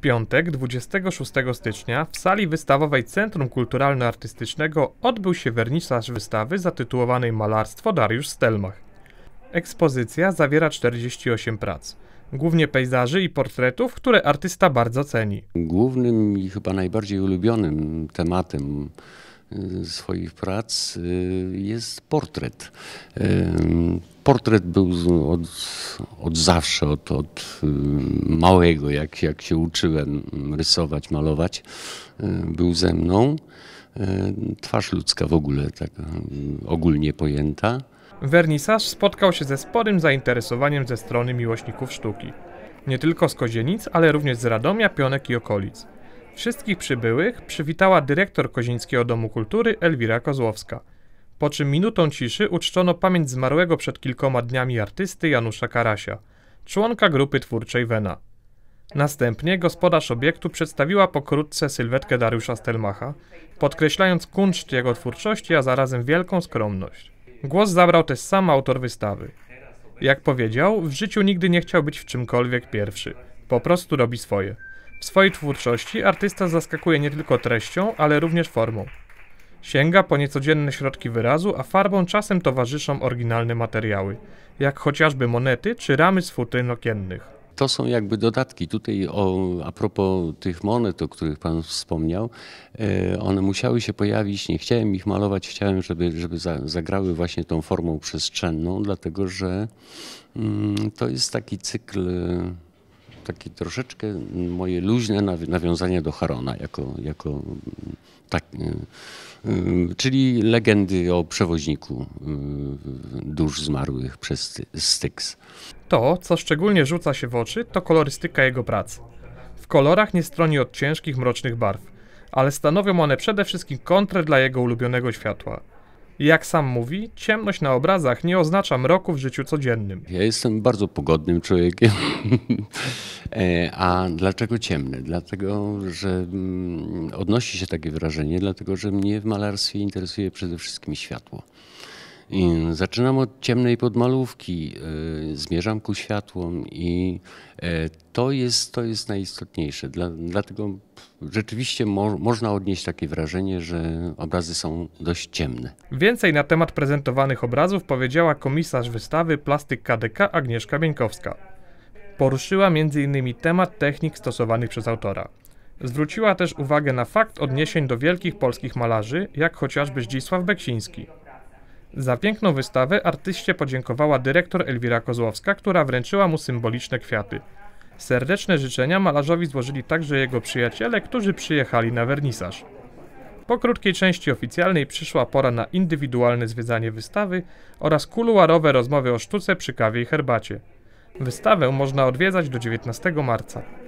piątek 26 stycznia w sali wystawowej Centrum Kulturalno-Artystycznego odbył się wernisaż wystawy zatytułowanej Malarstwo Dariusz Stelmach. Ekspozycja zawiera 48 prac, głównie pejzaży i portretów, które artysta bardzo ceni. Głównym i chyba najbardziej ulubionym tematem y, swoich prac y, jest portret portret był od, od zawsze, od, od, y, małego, jak, jak się uczyłem rysować, malować, y, był ze mną. Y, twarz ludzka w ogóle, tak ogólnie pojęta. Wernisarz spotkał się ze sporym zainteresowaniem ze strony miłośników sztuki. Nie tylko z Kozienic, ale również z Radomia, Pionek i okolic. Wszystkich przybyłych przywitała dyrektor Kozińskiego Domu Kultury Elwira Kozłowska – po czym minutą ciszy uczczono pamięć zmarłego przed kilkoma dniami artysty Janusza Karasia, członka grupy twórczej Wena. Następnie gospodarz obiektu przedstawiła pokrótce sylwetkę Dariusza Stelmacha, podkreślając kunszt jego twórczości, a zarazem wielką skromność. Głos zabrał też sam autor wystawy. Jak powiedział, w życiu nigdy nie chciał być w czymkolwiek pierwszy. Po prostu robi swoje. W swojej twórczości artysta zaskakuje nie tylko treścią, ale również formą. Sięga po niecodzienne środki wyrazu, a farbą czasem towarzyszą oryginalne materiały, jak chociażby monety czy ramy z futryn okiennych to są jakby dodatki. Tutaj o, a propos tych monet, o których Pan wspomniał, e, one musiały się pojawić, nie chciałem ich malować, chciałem, żeby, żeby zagrały właśnie tą formą przestrzenną, dlatego że mm, to jest taki cykl takie troszeczkę moje luźne nawiązanie do Harona jako, jako tak, e, e, czyli legendy o przewoźniku e, dusz zmarłych przez Styx. To, co szczególnie rzuca się w oczy, to kolorystyka jego prac. W kolorach nie stroni od ciężkich, mrocznych barw, ale stanowią one przede wszystkim kontrę dla jego ulubionego światła. Jak sam mówi, ciemność na obrazach nie oznacza mroku w życiu codziennym. Ja jestem bardzo pogodnym człowiekiem. E, a dlaczego ciemne? Dlatego, że mm, odnosi się takie wrażenie, dlatego, że mnie w malarstwie interesuje przede wszystkim światło. I zaczynam od ciemnej podmalówki, e, zmierzam ku światłom i e, to jest, to jest najistotniejsze. Dla, dlatego rzeczywiście mo można odnieść takie wrażenie, że obrazy są dość ciemne. Więcej na temat prezentowanych obrazów powiedziała komisarz wystawy Plastyk KDK Agnieszka Bieńkowska. Poruszyła m.in. temat technik stosowanych przez autora. Zwróciła też uwagę na fakt odniesień do wielkich polskich malarzy, jak chociażby Zdzisław Beksiński. Za piękną wystawę artyście podziękowała dyrektor Elwira Kozłowska, która wręczyła mu symboliczne kwiaty. Serdeczne życzenia malarzowi złożyli także jego przyjaciele, którzy przyjechali na wernisaż. Po krótkiej części oficjalnej przyszła pora na indywidualne zwiedzanie wystawy oraz kuluarowe rozmowy o sztuce przy kawie i herbacie. Wystawę można odwiedzać do 19 marca.